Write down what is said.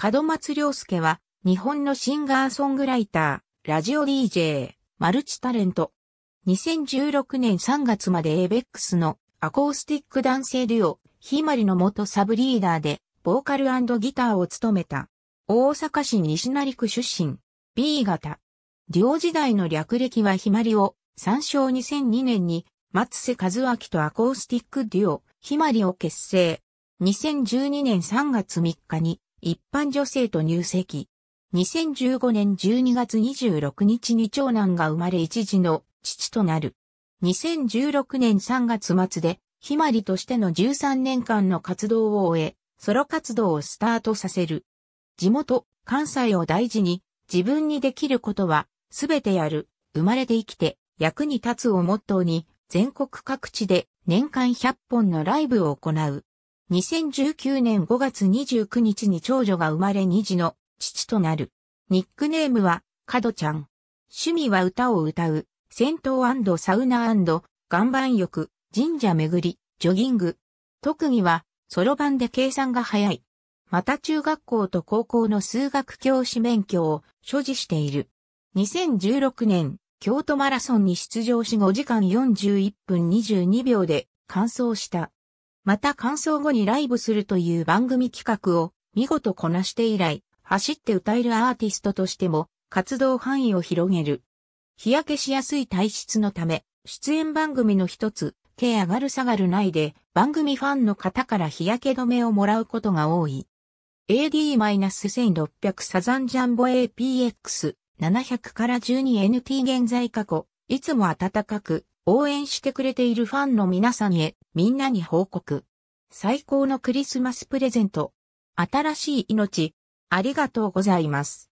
門松良介は、日本のシンガーソングライター、ラジオ DJ、マルチタレント。2016年3月までエベックスのアコースティック男性デュオ、ひまりの元サブリーダーで、ボーカルギターを務めた。大阪市西成区出身、B 型。デュオ時代の略歴はひまりを、参照2002年に、松瀬和明とアコースティックデュオ、ひまりを結成。2012年3月3日に、一般女性と入籍。2015年12月26日に長男が生まれ一児の父となる。2016年3月末で、ひまりとしての13年間の活動を終え、ソロ活動をスタートさせる。地元、関西を大事に、自分にできることは、すべてやる、生まれて生きて、役に立つをモットーに、全国各地で年間100本のライブを行う。2019年5月29日に長女が生まれ2児の父となる。ニックネームは、カドちゃん。趣味は歌を歌う、戦闘サウナ岩盤浴、神社巡り、ジョギング。特技は、ソロ版で計算が早い。また中学校と高校の数学教師免許を所持している。2016年、京都マラソンに出場し5時間41分22秒で完走した。また感想後にライブするという番組企画を見事こなして以来、走って歌えるアーティストとしても活動範囲を広げる。日焼けしやすい体質のため、出演番組の一つ、毛上がる下がるないで、番組ファンの方から日焼け止めをもらうことが多い。AD-1600 サザンジャンボ APX700 から 12NT 現在過去、いつも暖かく、応援してくれているファンの皆さんへ、みんなに報告。最高のクリスマスプレゼント。新しい命、ありがとうございます。